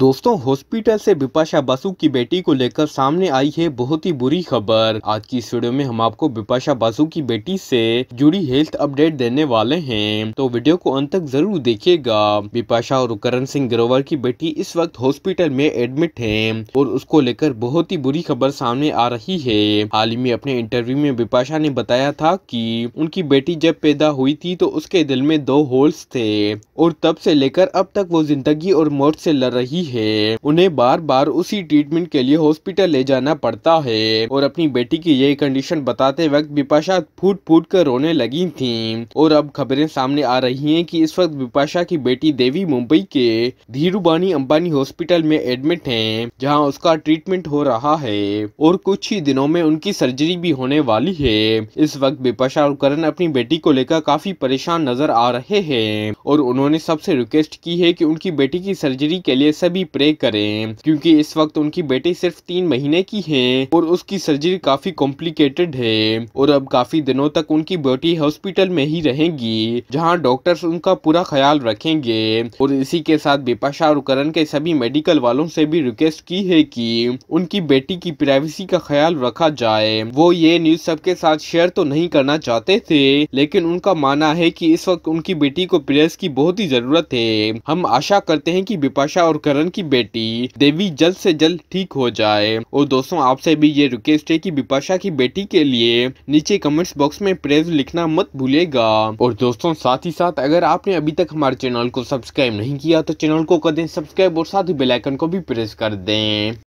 दोस्तों हॉस्पिटल से बिपाशा बासु की बेटी को लेकर सामने आई है बहुत ही बुरी खबर आज की इस वीडियो में हम आपको बिपाशा बासु की बेटी से जुड़ी हेल्थ अपडेट देने वाले हैं तो वीडियो को अंत तक जरूर देखिएगा बिपाशा और करण सिंह ग्रोवर की बेटी इस वक्त हॉस्पिटल में एडमिट है और उसको लेकर बहुत ही बुरी खबर सामने आ रही है हाल ही में अपने इंटरव्यू में बिपाशा ने बताया था की उनकी बेटी जब पैदा हुई थी तो उसके दिल में दो होल्स थे और तब से लेकर अब तक वो जिंदगी और मौत से लड़ रही होती है उन्हें बार बार उसी ट्रीटमेंट के लिए हॉस्पिटल ले जाना पड़ता है और अपनी बेटी की यही कंडीशन बताते वक्त बिपाशा फूट फूट कर रोने लगी थी और अब खबरें सामने आ रही है की इस वक्त बिपाशा की बेटी देवी मुंबई के धीरूबानी अंबानी हॉस्पिटल में एडमिट है जहाँ उसका ट्रीटमेंट हो रहा है और कुछ ही दिनों में उनकी सर्जरी भी होने वाली है इस वक्त बिपाशा और करण अपनी बेटी को लेकर काफी परेशान नजर आ रहे हैं और उन्होंने सबसे रिक्वेस्ट की है कि उनकी बेटी की सर्जरी के लिए सब भी प्रे करें क्योंकि इस वक्त उनकी बेटी सिर्फ तीन महीने की है और उसकी सर्जरी काफी कॉम्प्लिकेटेड है और अब काफी दिनों तक उनकी बेटी हॉस्पिटल में ही रहेंगी जहां डॉक्टर्स उनका पूरा ख्याल रखेंगे और इसी के साथ बिपाशा और करण के सभी मेडिकल वालों से भी रिक्वेस्ट की है कि उनकी बेटी की प्राइवेसी का ख्याल रखा जाए वो ये न्यूज सबके साथ शेयर तो नहीं करना चाहते थे लेकिन उनका मानना है कि इस वक्त उनकी बेटी को प्रेस की बहुत ही जरूरत है हम आशा करते हैं कि बिपाशा और करण की बेटी देवी जल्द से जल्द ठीक हो जाए और दोस्तों आपसे भी ये रिक्वेस्ट है कि बिपाशा की बेटी के लिए नीचे कमेंट्स बॉक्स में प्रेज लिखना मत भूलेगा और दोस्तों साथ ही साथ अगर आपने अभी तक हमारे चैनल को सब्सक्राइब नहीं किया तो चैनल को कर दें सब्सक्राइब और साथ ही बेलाइकन को भी प्रेस कर दें